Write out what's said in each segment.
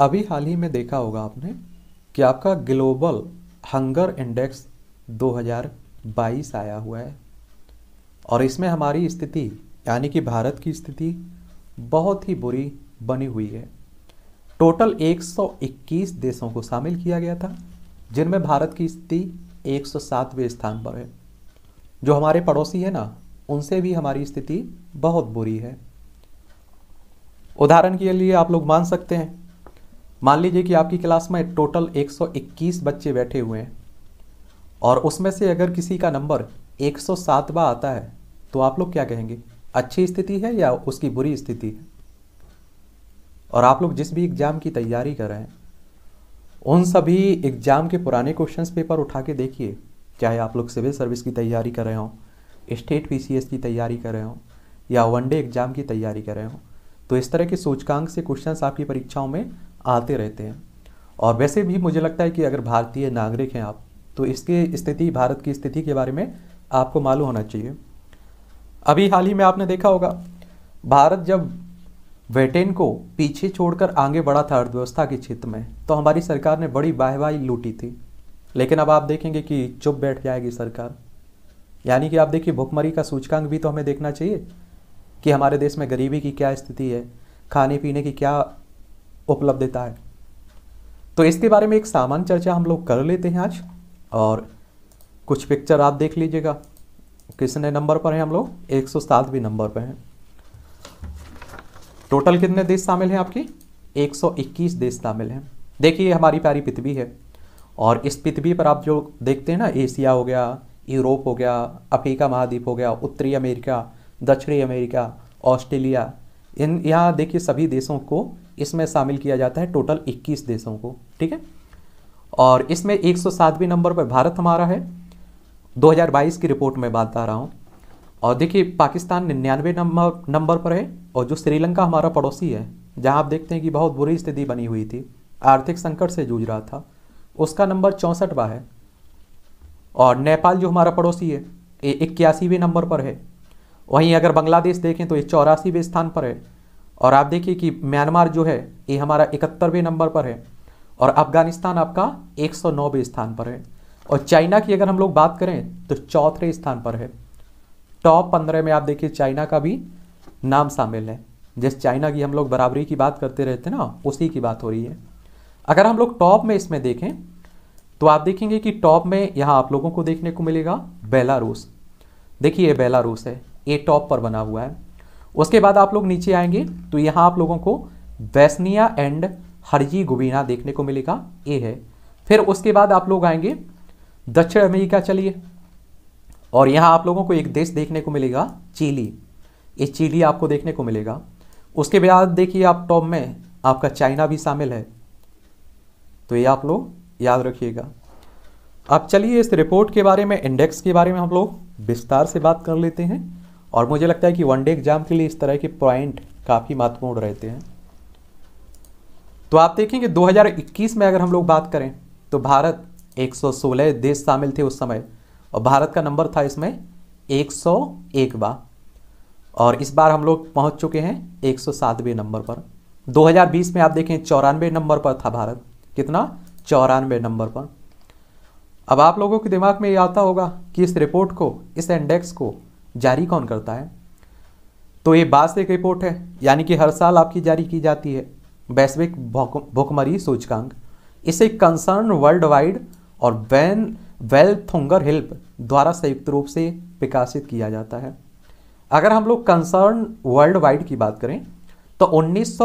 अभी हाल ही में देखा होगा आपने कि आपका ग्लोबल हंगर इंडेक्स 2022 आया हुआ है और इसमें हमारी स्थिति यानी कि भारत की स्थिति बहुत ही बुरी बनी हुई है टोटल 121 देशों को शामिल किया गया था जिनमें भारत की स्थिति 107वें स्थान पर है जो हमारे पड़ोसी है ना उनसे भी हमारी स्थिति बहुत बुरी है उदाहरण के लिए आप लोग मान सकते हैं मान लीजिए कि आपकी क्लास में टोटल 121 बच्चे बैठे हुए हैं और उसमें से अगर किसी का नंबर 107वां आता है तो आप लोग क्या कहेंगे अच्छी स्थिति है या उसकी बुरी स्थिति है और आप लोग जिस भी एग्ज़ाम की तैयारी कर रहे हैं उन सभी एग्ज़ाम के पुराने क्वेश्चंस पेपर उठा के देखिए चाहे आप लोग सिविल सर्विस की तैयारी कर रहे हों स्टेट पी की तैयारी कर रहे हों या वनडे एग्ज़ाम की तैयारी कर रहे हों तो इस तरह के सूचकांक से क्वेश्चंस आपकी परीक्षाओं में आते रहते हैं और वैसे भी मुझे लगता है कि अगर भारतीय नागरिक हैं आप तो इसके स्थिति भारत की स्थिति के बारे में आपको मालूम होना चाहिए अभी हाल ही में आपने देखा होगा भारत जब ब्रिटेन को पीछे छोड़कर आगे बढ़ा था अर्थव्यवस्था के क्षेत्र में तो हमारी सरकार ने बड़ी वाहवाही लूटी थी लेकिन अब आप देखेंगे कि चुप बैठ जाएगी सरकार यानी कि आप देखिए भुखमरी का सूचकांक भी तो हमें देखना चाहिए कि हमारे देश में गरीबी की क्या स्थिति है खाने पीने की क्या उपलब्धता है तो इसके बारे में एक सामान्य चर्चा हम लोग कर लेते हैं आज और कुछ पिक्चर आप देख लीजिएगा किसने नंबर पर हैं हम लोग एक सौ सातवें नंबर पर हैं टोटल कितने देश शामिल हैं आपकी 121 देश शामिल हैं देखिए हमारी प्यारी पृथ्वी है और इस पृथ्वी पर आप जो देखते हैं ना एशिया हो गया यूरोप हो गया अफ्रीका महाद्वीप हो गया उत्तरी अमेरिका दक्षिणी अमेरिका ऑस्ट्रेलिया इन यहाँ देखिए सभी देशों को इसमें शामिल किया जाता है टोटल 21 देशों को ठीक है और इसमें 107वें नंबर पर भारत हमारा है 2022 की रिपोर्ट में बात आ रहा हूँ और देखिए पाकिस्तान निन्यानवे नंबर नंबर पर है और जो श्रीलंका हमारा पड़ोसी है जहाँ आप देखते हैं कि बहुत बुरी स्थिति बनी हुई थी आर्थिक संकट से जूझ रहा था उसका नंबर चौंसठवा है और नेपाल जो हमारा पड़ोसी है ये इक्यासीवें नंबर पर है वहीं अगर बांग्लादेश देखें तो ये चौरासीवें स्थान पर है और आप देखिए कि म्यांमार जो है ये हमारा इकहत्तरवें नंबर पर है और अफगानिस्तान आपका एक सौ स्थान पर है और चाइना की अगर हम लोग बात करें तो चौथे स्थान पर है टॉप पंद्रह में आप देखिए चाइना का भी नाम शामिल है जिस चाइना की हम लोग बराबरी की बात करते रहते हैं ना उसी की बात हो रही है अगर हम लोग टॉप में इसमें देखें तो आप देखेंगे कि टॉप में यहाँ आप लोगों को देखने को मिलेगा बेलारूस देखिए ये बेलारूस है ये टॉप पर बना हुआ है उसके बाद आप लोग नीचे आएंगे तो यहाँ आप लोगों को वैसनिया एंड हरजी गुबीना देखने को मिलेगा ये है फिर उसके बाद आप लोग आएंगे दक्षिण अमेरिका चलिए और यहाँ आप लोगों को एक देश देखने को मिलेगा चिली ये चिली आपको देखने को मिलेगा उसके बाद देखिए आप टॉप में आपका चाइना भी शामिल है तो ये आप लोग याद रखिएगा अब चलिए इस रिपोर्ट के बारे में इंडेक्स के बारे में हम लोग विस्तार से बात कर लेते हैं और मुझे लगता है कि वनडे एग्जाम के लिए इस तरह के पॉइंट काफ़ी महत्वपूर्ण रहते हैं तो आप देखेंगे 2021 में अगर हम लोग बात करें तो भारत 116 देश शामिल थे उस समय और भारत का नंबर था इसमें 101 बार और इस बार हम लोग पहुंच चुके हैं एक नंबर पर 2020 में आप देखें चौरानवे नंबर पर था भारत कितना चौरानवे नंबर पर अब आप लोगों के दिमाग में ये आता होगा कि इस रिपोर्ट को इस इंडेक्स को जारी कौन करता है तो ये एक रिपोर्ट है यानी कि हर साल आपकी जारी की जाती है वैश्विक भुखमरी सूचकांक इसे कंसर्न वर्ल्ड वाइड और वैन वेल्थोंगर हेल्प द्वारा संयुक्त रूप से विकासित किया जाता है अगर हम लोग कंसर्न वर्ल्ड वाइड की बात करें तो उन्नीस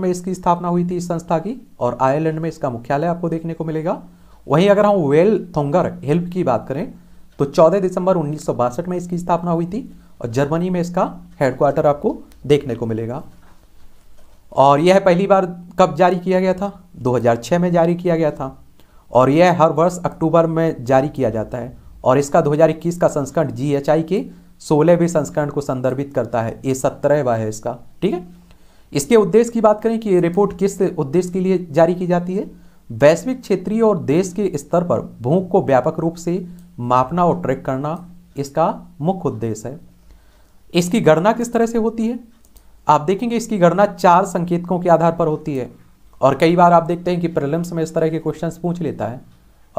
में इसकी स्थापना हुई थी इस संस्था की और आयरलैंड में इसका मुख्यालय आपको देखने को मिलेगा वहीं अगर हम वेल थोंगर हेल्प की बात करें तो 14 दिसंबर उन्नीस में इसकी स्थापना हुई थी और जर्मनी में इसका हेडक्वार्टर आपको देखने को मिलेगा और यह पहली बार कब जारी किया गया था 2006 में जारी किया गया था और यह हर वर्ष अक्टूबर में जारी किया जाता है और इसका 2021 का संस्करण जीएचआई के सोलहवें संस्करण को संदर्भित करता है ये सत्रहवा है इसका ठीक है इसके उद्देश्य की बात करें कि ये रिपोर्ट किस उद्देश्य के लिए जारी की जाती है वैश्विक क्षेत्रीय और देश के स्तर पर भूख को व्यापक रूप से मापना और ट्रैक करना इसका मुख्य उद्देश्य है इसकी गणना किस तरह से होती है आप देखेंगे इसकी गणना चार संकेतकों के आधार पर होती है और कई बार आप देखते हैं कि प्रिलिम्स में इस तरह के क्वेश्चंस पूछ लेता है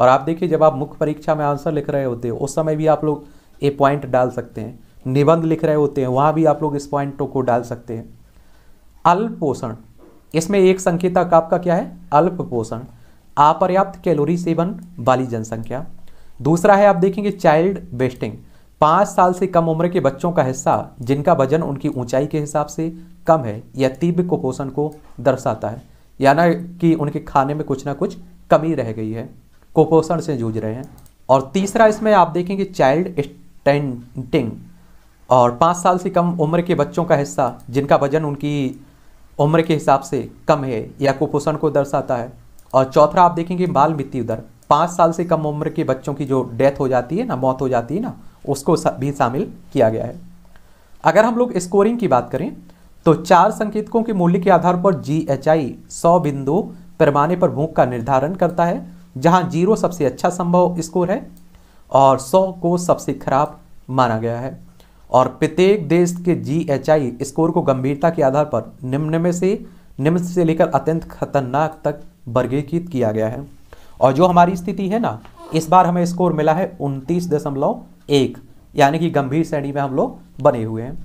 और आप देखिए जब आप मुख्य परीक्षा में आंसर लिख रहे होते हैं उस समय भी आप लोग ये पॉइंट डाल सकते हैं निबंध लिख रहे होते हैं वहाँ भी आप लोग इस पॉइंटों को डाल सकते हैं अल्प पोषण इसमें एक संकेतक आपका क्या है अल्प पोषण अपर्याप्त कैलोरी सेवन वाली जनसंख्या दूसरा है आप देखेंगे चाइल्ड वेस्टिंग पाँच साल से कम उम्र के बच्चों का हिस्सा जिनका वजन उनकी ऊंचाई के हिसाब से कम है या तीव्र कुपोषण को दर्शाता है यानी कि उनके खाने में कुछ ना कुछ कमी रह गई है कुपोषण से जूझ रहे हैं और तीसरा इसमें आप देखेंगे चाइल्ड स्टेंटिंग और पाँच साल से कम उम्र के बच्चों का हिस्सा जिनका वजन उनकी उम्र के हिसाब से कम है या कुपोषण को दर्शाता है और चौथा आप देखेंगे बाल मृत्यु दर पाँच साल से कम उम्र के बच्चों की जो डेथ हो जाती है ना मौत हो जाती है ना उसको भी शामिल किया गया है अगर हम लोग स्कोरिंग की बात करें तो चार संकेतकों के मूल्य के आधार पर जी एच आई सौ बिंदु पैमाने पर भूख का निर्धारण करता है जहां जीरो सबसे अच्छा संभव स्कोर है और सौ को सबसे खराब माना गया है और प्रत्येक देश के जी एच आई स्कोर को गंभीरता के आधार पर निम्न में से निम्न से लेकर अत्यंत खतरनाक तक वर्गीकृत किया गया है और जो हमारी स्थिति है ना इस बार हमें स्कोर मिला है उनतीस दशमलव एक यानी कि गंभीर श्रेणी में हम लोग बने हुए हैं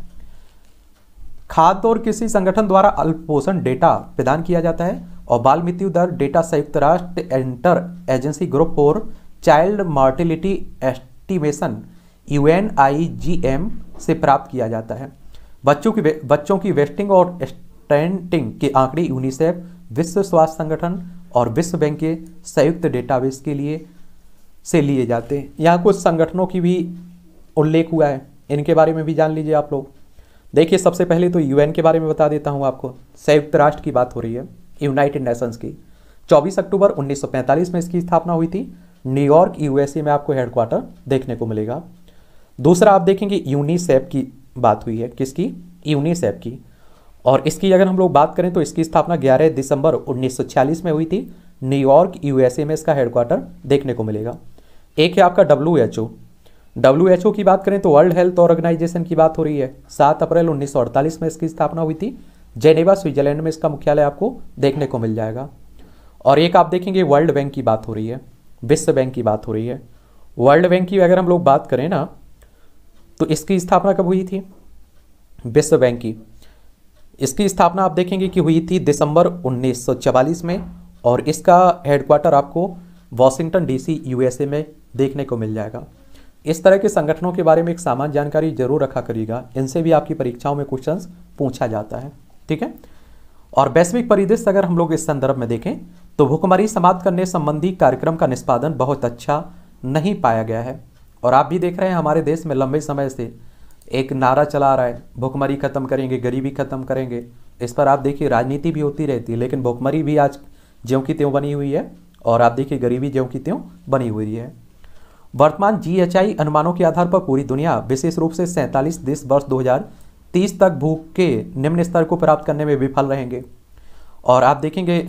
खाद्य और कृषि संगठन द्वारा अल्प पोषण डेटा प्रदान किया जाता है और बाल मृत्यु दर डेटा संयुक्त राष्ट्र inter agency group for child mortality estimation यू से प्राप्त किया जाता है बच्चों की बच्चों की वेस्टिंग और स्टेंटिंग के आंकड़े यूनिसेफ विश्व स्वास्थ्य संगठन और विश्व बैंक के संयुक्त डेटाबेस के लिए से लिए जाते हैं यहाँ कुछ संगठनों की भी उल्लेख हुआ है इनके बारे में भी जान लीजिए आप लोग देखिए सबसे पहले तो यूएन के बारे में बता देता हूँ आपको संयुक्त राष्ट्र की बात हो रही है यूनाइटेड नेशंस की 24 अक्टूबर 1945 में इसकी स्थापना हुई थी न्यूयॉर्क यूएसए में आपको हेडक्वार्टर देखने को मिलेगा दूसरा आप देखेंगे यूनिसेफ की बात हुई है किसकी यूनिसेफ की और इसकी अगर हम लोग बात करें तो इसकी स्थापना 11 दिसंबर 1946 में हुई थी न्यूयॉर्क यूएसए में इसका हेडक्वार्टर देखने को मिलेगा एक है आपका W H O W H O की बात करें तो वर्ल्ड हेल्थ ऑर्गेनाइजेशन की बात हो रही है सात अप्रैल अड़तालीस में इसकी स्थापना हुई थी जेनेवा स्विट्जरलैंड में इसका मुख्यालय आपको देखने को मिल जाएगा और एक आप देखेंगे वर्ल्ड बैंक की बात हो रही है विश्व बैंक की बात हो रही है वर्ल्ड बैंक की अगर हम लोग बात करें ना तो इसकी स्थापना कब हुई थी विश्व बैंक की इसकी स्थापना आप देखेंगे कि हुई थी दिसंबर 1944 में और इसका हेडक्वार्टर आपको वॉशिंगटन डीसी यूएसए में देखने को मिल जाएगा इस तरह के संगठनों के बारे में एक सामान्य जानकारी जरूर रखा करिएगा इनसे भी आपकी परीक्षाओं में क्वेश्चन पूछा जाता है ठीक है और वैश्विक परिदृश्य अगर हम लोग इस संदर्भ में देखें तो भूखमरी समाप्त करने संबंधी कार्यक्रम का निष्पादन बहुत अच्छा नहीं पाया गया है और आप भी देख रहे हैं हमारे देश में लंबे समय से एक नारा चला रहा है भुखमरी ख़त्म करेंगे गरीबी ख़त्म करेंगे इस पर आप देखिए राजनीति भी होती रहती है लेकिन भुखमरी भी आज ज्यों की त्यों बनी हुई है और आप देखिए गरीबी ज्यों की त्यों बनी हुई है वर्तमान जीएचआई अनुमानों के आधार पर पूरी दुनिया विशेष रूप से सैंतालीस देश वर्ष दो तक भूख के निम्न स्तर को प्राप्त करने में विफल रहेंगे और आप देखेंगे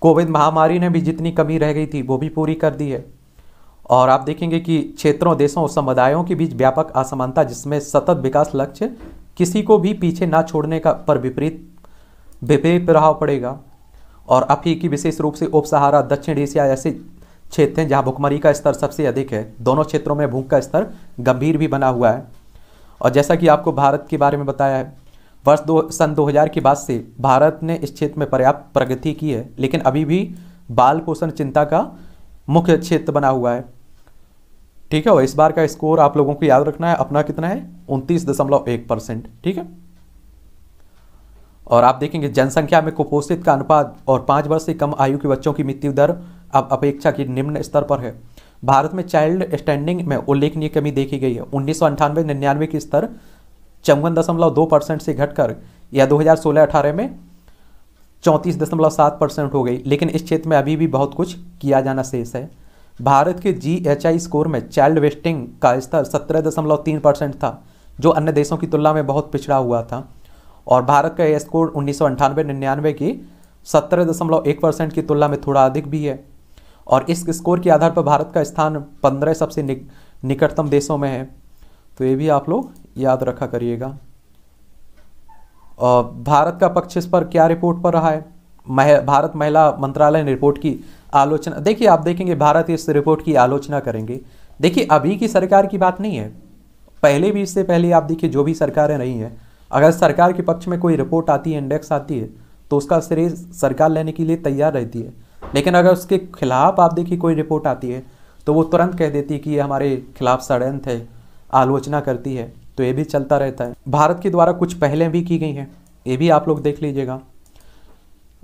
कोविड महामारी ने भी जितनी कमी रह गई थी वो भी पूरी कर दी है और आप देखेंगे कि क्षेत्रों देशों और समुदायों के बीच व्यापक असमानता जिसमें सतत विकास लक्ष्य किसी को भी पीछे ना छोड़ने का पर विपरीत विपरीत प्रभाव पड़ेगा और अफ्रीकी विशेष रूप से उप सहारा दक्षिण एशिया ऐसे क्षेत्र हैं जहाँ भुखमरी का स्तर सबसे अधिक है दोनों क्षेत्रों में भूख का स्तर गंभीर भी बना हुआ है और जैसा कि आपको भारत के बारे में बताया है वर्ष दो सन 2000 के बाद से भारत ने इस क्षेत्र में पर्याप्त प्रगति की है लेकिन अभी भी बाल पोषण चिंता का मुख्य क्षेत्र बना हुआ है ठीक है और इस बार का स्कोर आप लोगों को याद रखना है अपना कितना है उनतीस दशमलव एक परसेंट ठीक है और आप देखेंगे जनसंख्या में कुपोषित का अनुपात और पाँच वर्ष से कम आयु के बच्चों की मृत्यु दर अब अपेक्षा की निम्न स्तर पर है भारत में चाइल्ड स्टैंडिंग में उल्लेखनीय कमी देखी गई है उन्नीस सौ अंठानवे निन्यानवे की स्तर चौवन दशमलव दो परसेंट से घटकर या दो हज़ार सोलह अठारह में चौंतीस दशमलव सात परसेंट हो गई लेकिन इस क्षेत्र में अभी भी बहुत कुछ किया जाना शेष है भारत के जी एच आई स्कोर में चाइल्ड वेस्टिंग का स्तर सत्रह दशमलव तीन परसेंट था जो अन्य देशों की तुलना में बहुत पिछड़ा हुआ था और भारत का यह स्कोर उन्नीस सौ अंठानवे निन्यानवे की सत्रह दशमलव एक परसेंट की तुलना में थोड़ा अधिक भी है और इस स्कोर के आधार पर भारत का स्थान पंद्रह सबसे निक, निकटतम देशों में है तो ये भी आप लोग याद रखा करिएगा भारत का पक्ष इस पर क्या रिपोर्ट पर रहा है मह, भारत महिला मंत्रालय ने रिपोर्ट की आलोचना देखिए आप देखेंगे भारत इस रिपोर्ट की आलोचना करेंगे देखिए अभी की सरकार की बात नहीं है पहले भी इससे पहले आप देखिए जो भी सरकारें रही हैं अगर सरकार के पक्ष में कोई रिपोर्ट आती है इंडेक्स आती है तो उसका श्रेय सरकार लेने के लिए तैयार रहती है लेकिन अगर उसके खिलाफ आप देखिए कोई रिपोर्ट आती है तो वो तुरंत कह देती है कि ये हमारे खिलाफ षडयंत्र है आलोचना करती है तो ये भी चलता रहता है भारत के द्वारा कुछ पहले भी की गई हैं ये भी आप लोग देख लीजिएगा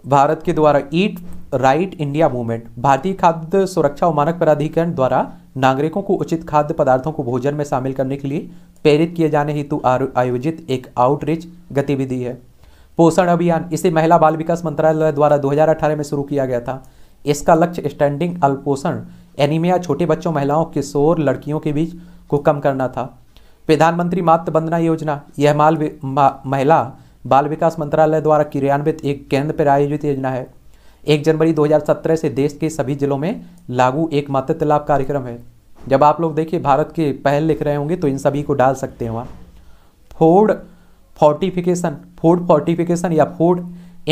भारत के द्वारा ईट राइट इंडिया मूवमेंट भारतीय खाद्य सुरक्षा और मानक प्राधिकरण द्वारा नागरिकों को उचित खाद्य पदार्थों को भोजन में शामिल करने के लिए प्रेरित किए जाने हेतु आयोजित एक आउटरीच गतिविधि है पोषण अभियान इसे महिला बाल विकास मंत्रालय द्वारा 2018 में शुरू किया गया था इसका लक्ष्य स्टैंडिंग अल्पोषण एनीमिया छोटे बच्चों महिलाओं किशोर लड़कियों के बीच को कम करना था प्रधानमंत्री मातृ वंदना योजना यह माल महिला बाल विकास मंत्रालय द्वारा क्रियान्वित एक केंद्र पर आयोजित योजना है एक जनवरी 2017 से देश के सभी जिलों में लागू एकमात्र लाभ कार्यक्रम है जब आप लोग देखिए भारत के पहल लिख रहे होंगे तो इन सभी को डाल सकते हैं वहाँ फूड फोर्टिफिकेशन फूड फोर्टिफिकेशन या फूड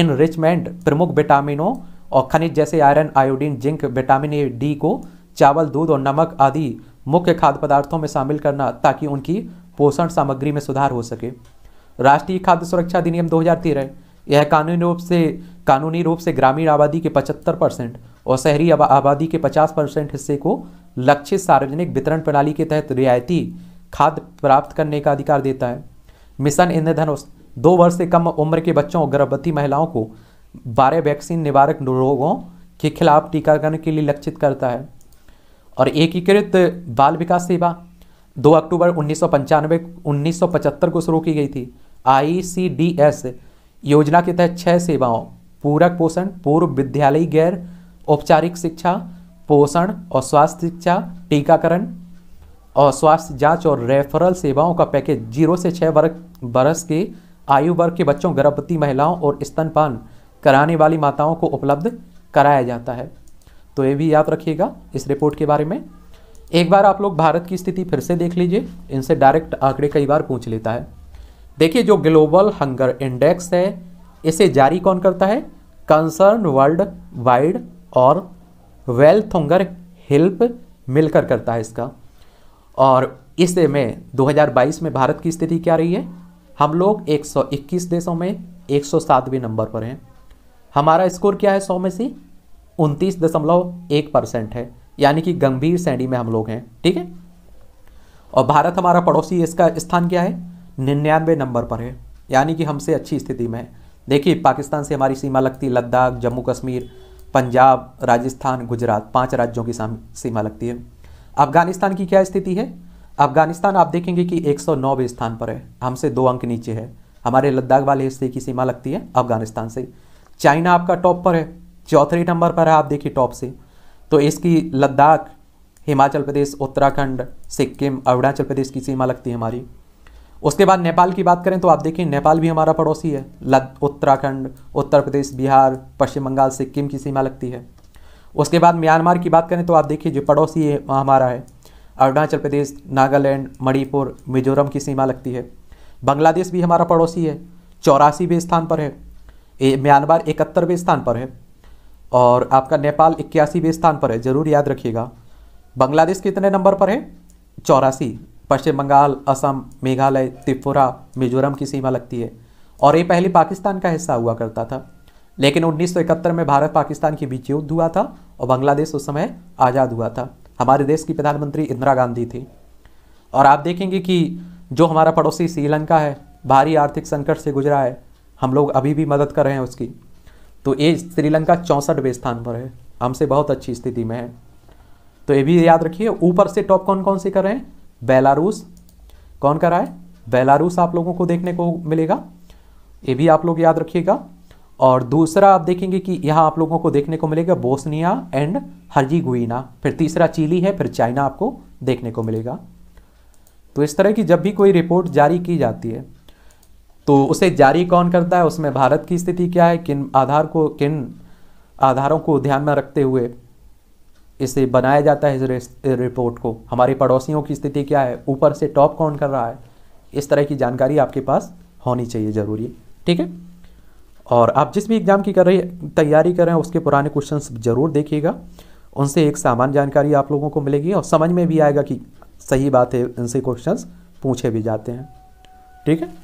इनरिचमेंट प्रमुख विटामिनों और खनिज जैसे iron iodine zinc vitamin A D को चावल दूध और नमक आदि मुख्य खाद्य पदार्थों में शामिल करना ताकि उनकी पोषण सामग्री में सुधार हो सके राष्ट्रीय खाद्य सुरक्षा अधिनियम दो तेरह यह कानूनी रूप से कानूनी रूप से ग्रामीण आबादी के 75 परसेंट और शहरी आबादी के 50 परसेंट हिस्से को लक्षित सार्वजनिक वितरण प्रणाली के तहत रियायती खाद्य प्राप्त करने का अधिकार देता है मिशन इंद्रधनुष दो वर्ष से कम उम्र के बच्चों और गर्भवती महिलाओं को बारह वैक्सीन निवारक रोगों के खिलाफ टीकाकरण के लिए लक्षित करता है और एकीकृत बाल विकास सेवा 2 अक्टूबर उन्नीस सौ को शुरू की गई थी आई योजना के तहत छह सेवाओं पूरक पोषण पूर्व विद्यालयी गैर औपचारिक शिक्षा पोषण और स्वास्थ्य शिक्षा टीकाकरण और स्वास्थ्य जांच और रेफरल सेवाओं का पैकेज जीरो से छः वर्ग बरस के आयु वर्ग के बच्चों गर्भवती महिलाओं और स्तनपान कराने वाली माताओं को उपलब्ध कराया जाता है तो ये भी याद रखिएगा इस रिपोर्ट के बारे में एक बार आप लोग भारत की स्थिति फिर से देख लीजिए इनसे डायरेक्ट आंकड़े कई बार पूछ लेता है देखिए जो ग्लोबल हंगर इंडेक्स है इसे जारी कौन करता है कंसर्न वर्ल्ड वाइड और वेल्थ हंगर हेल्प मिलकर करता है इसका और इस में 2022 में भारत की स्थिति क्या रही है हम लोग 121 देशों में 107वें नंबर पर हैं हमारा स्कोर क्या है 100 में से उनतीस दशमलव एक परसेंट है यानी कि गंभीर श्रेणी में हम लोग हैं ठीक है और भारत हमारा पड़ोसी इसका स्थान क्या है निन्यानवे नंबर पर है यानी कि हमसे अच्छी स्थिति में है देखिए पाकिस्तान से हमारी सीमा लगती है लद्दाख जम्मू कश्मीर पंजाब राजस्थान गुजरात पांच राज्यों की सीमा लगती है अफगानिस्तान की क्या स्थिति है अफगानिस्तान आप देखेंगे कि एक स्थान पर है हमसे दो अंक नीचे है हमारे लद्दाख वाले हिस्से की सीमा लगती है अफगानिस्तान से चाइना आपका टॉप पर है चौथे नंबर पर है आप देखिए टॉप से तो इसकी लद्दाख हिमाचल प्रदेश उत्तराखंड सिक्किम अरुणाचल प्रदेश की सीमा लगती है हमारी उसके बाद नेपाल की बात करें तो आप देखिए नेपाल भी हमारा पड़ोसी है उत्तराखंड उत्तर प्रदेश बिहार पश्चिम बंगाल सिक्किम की सीमा लगती है उसके बाद म्यांमार की बात करें तो आप देखिए जो पड़ोसी है हमारा है अरुणाचल प्रदेश नागालैंड मणिपुर मिजोरम की सीमा लगती है बांग्लादेश भी हमारा पड़ोसी है चौरासीवें स्थान पर है म्यांमार इकहत्तरवें स्थान पर है और आपका नेपाल इक्यासीवें स्थान पर है ज़रूर याद रखिएगा बांग्लादेश कितने नंबर पर है चौरासी पश्चिम बंगाल असम मेघालय त्रिपुरा मिजोरम की सीमा लगती है और ये पहले पाकिस्तान का हिस्सा हुआ करता था लेकिन 1971 में भारत पाकिस्तान के बीच युद्ध हुआ था और बांग्लादेश उस समय आज़ाद हुआ था हमारे देश की प्रधानमंत्री इंदिरा गांधी थी और आप देखेंगे कि जो हमारा पड़ोसी श्रीलंका है भारी आर्थिक संकट से गुजरा है हम लोग अभी भी मदद कर रहे हैं उसकी तो ये श्रीलंका चौंसठवें स्थान पर है हमसे बहुत अच्छी स्थिति में है तो ये भी याद रखिए ऊपर से टॉप कौन कौन से कर रहे हैं बेलारूस कौन कर रहा है बेलारूस आप लोगों को देखने को मिलेगा ये भी आप लोग याद रखिएगा और दूसरा आप देखेंगे कि यहाँ आप लोगों को देखने को मिलेगा बोस्निया एंड हर्जीगुइना फिर तीसरा चिली है फिर चाइना आपको देखने को मिलेगा तो इस तरह की जब भी कोई रिपोर्ट जारी की जाती है तो उसे जारी कौन करता है उसमें भारत की स्थिति क्या है किन आधार को किन आधारों को ध्यान में रखते हुए इसे बनाया जाता है इस रिपोर्ट को हमारे पड़ोसियों की स्थिति क्या है ऊपर से टॉप कौन कर रहा है इस तरह की जानकारी आपके पास होनी चाहिए ज़रूरी ठीक है और आप जिस भी एग्ज़ाम की कर रही तैयारी कर रहे हैं उसके पुराने क्वेश्चन ज़रूर देखिएगा उनसे एक सामान्य जानकारी आप लोगों को मिलेगी और समझ में भी आएगा कि सही बात है इनसे क्वेश्चंस पूछे भी जाते हैं ठीक है